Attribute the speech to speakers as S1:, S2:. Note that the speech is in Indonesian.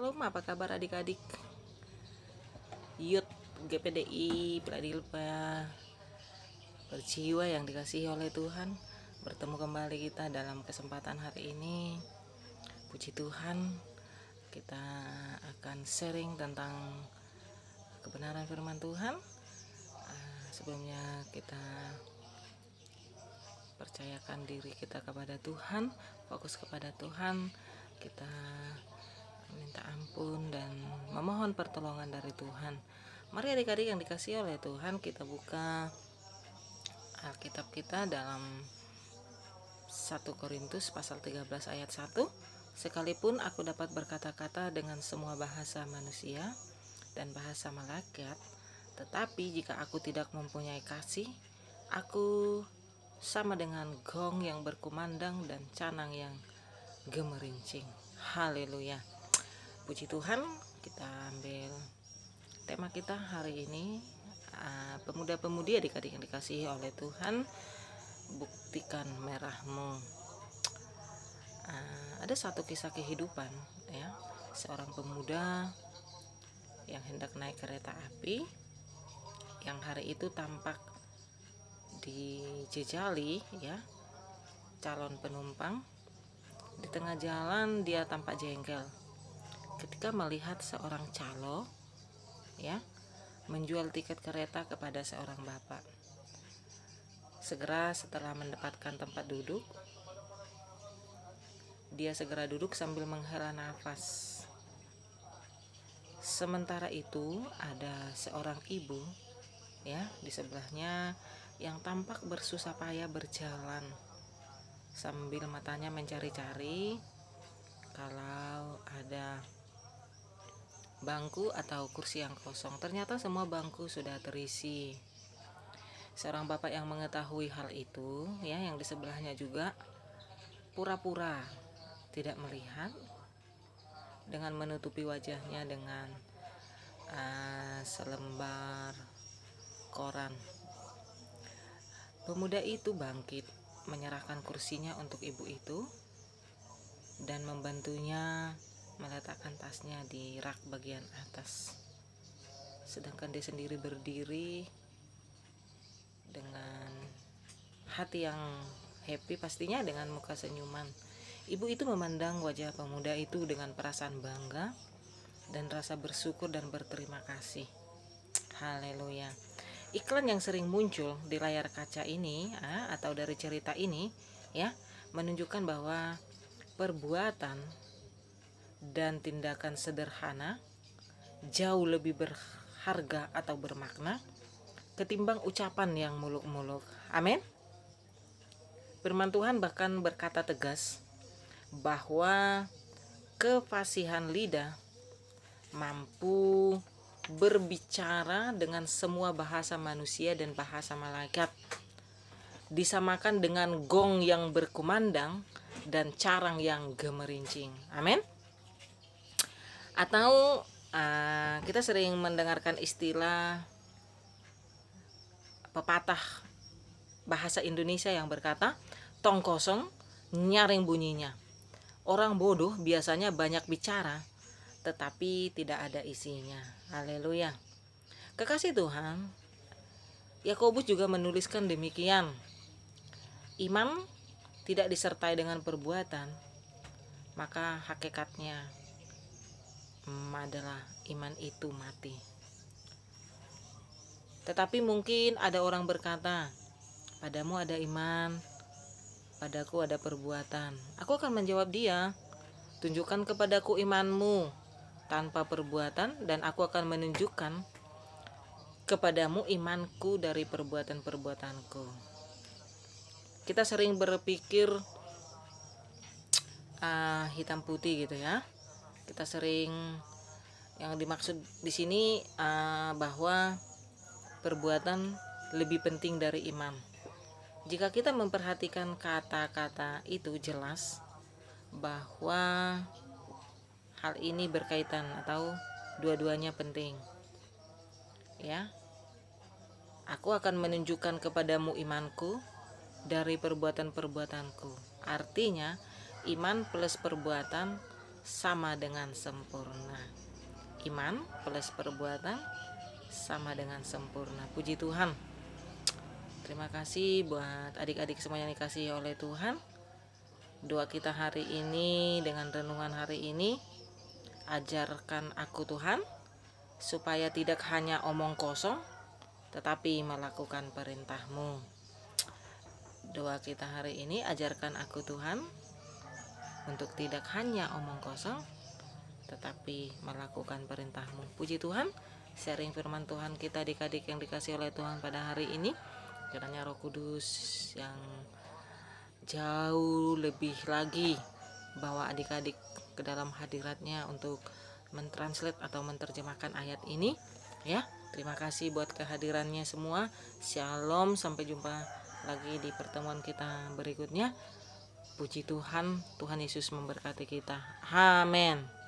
S1: Shalom, apa kabar adik-adik? Yud GPDI, Pradilpa Berjiwa yang dikasihi oleh Tuhan Bertemu kembali kita dalam kesempatan hari ini Puji Tuhan Kita akan sharing tentang kebenaran firman Tuhan ah, Sebelumnya kita percayakan diri kita kepada Tuhan Fokus kepada Tuhan Kita minta ampun dan memohon pertolongan dari Tuhan. Mari adik-adik yang dikasih oleh Tuhan kita buka Alkitab kita dalam 1 Korintus pasal 13 ayat 1 Sekalipun aku dapat berkata-kata dengan semua bahasa manusia dan bahasa malaikat Tetapi jika aku tidak mempunyai kasih Aku sama dengan gong yang berkumandang dan canang yang gemerincing Haleluya puji Tuhan kita ambil tema kita hari ini eh, pemuda-pemudi adik-adik yang dikasihi oleh Tuhan buktikan merahmu eh, ada satu kisah kehidupan ya seorang pemuda yang hendak naik kereta api yang hari itu tampak dijejali ya calon penumpang di tengah jalan dia tampak jengkel ketika melihat seorang calo ya menjual tiket kereta kepada seorang bapak. Segera setelah mendapatkan tempat duduk, dia segera duduk sambil menghela nafas. Sementara itu, ada seorang ibu ya di sebelahnya yang tampak bersusah payah berjalan sambil matanya mencari-cari kalau ada bangku atau kursi yang kosong. Ternyata semua bangku sudah terisi. Seorang bapak yang mengetahui hal itu, ya, yang di sebelahnya juga pura-pura tidak melihat dengan menutupi wajahnya dengan uh, selembar koran. Pemuda itu bangkit, menyerahkan kursinya untuk ibu itu dan membantunya meletakkan tasnya di rak bagian atas sedangkan dia sendiri berdiri dengan hati yang happy pastinya dengan muka senyuman ibu itu memandang wajah pemuda itu dengan perasaan bangga dan rasa bersyukur dan berterima kasih haleluya iklan yang sering muncul di layar kaca ini ah, atau dari cerita ini ya menunjukkan bahwa perbuatan dan tindakan sederhana jauh lebih berharga atau bermakna ketimbang ucapan yang muluk-muluk. Amin. Firman Tuhan bahkan berkata tegas bahwa kefasihan lidah mampu berbicara dengan semua bahasa manusia dan bahasa malaikat disamakan dengan gong yang berkumandang dan carang yang gemerincing. Amin atau uh, kita sering mendengarkan istilah pepatah bahasa Indonesia yang berkata tong kosong nyaring bunyinya orang bodoh biasanya banyak bicara tetapi tidak ada isinya haleluya kekasih Tuhan Yakobus juga menuliskan demikian iman tidak disertai dengan perbuatan maka hakikatnya adalah iman itu mati. Tetapi mungkin ada orang berkata, "Padamu ada iman, padaku ada perbuatan." Aku akan menjawab dia, "Tunjukkan kepadaku imanmu tanpa perbuatan dan aku akan menunjukkan kepadamu imanku dari perbuatan-perbuatanku." Kita sering berpikir uh, hitam putih gitu ya kita sering yang dimaksud di sini uh, bahwa perbuatan lebih penting dari imam. Jika kita memperhatikan kata-kata itu jelas bahwa hal ini berkaitan atau dua-duanya penting. Ya. Aku akan menunjukkan kepadamu imanku dari perbuatan-perbuatanku. Artinya, iman plus perbuatan sama dengan sempurna. Iman plus perbuatan sama dengan sempurna. Puji Tuhan. Terima kasih buat adik-adik semua yang dikasih oleh Tuhan. Doa kita hari ini dengan renungan hari ini ajarkan aku Tuhan supaya tidak hanya omong kosong tetapi melakukan perintahmu. Doa kita hari ini ajarkan aku Tuhan untuk tidak hanya omong kosong tetapi melakukan perintahmu puji Tuhan sharing firman Tuhan kita adik-adik yang dikasih oleh Tuhan pada hari ini kiranya roh kudus yang jauh lebih lagi bawa adik-adik ke dalam hadiratnya untuk mentranslate atau menerjemahkan ayat ini ya terima kasih buat kehadirannya semua shalom sampai jumpa lagi di pertemuan kita berikutnya Puji Tuhan, Tuhan Yesus memberkati kita. Amin.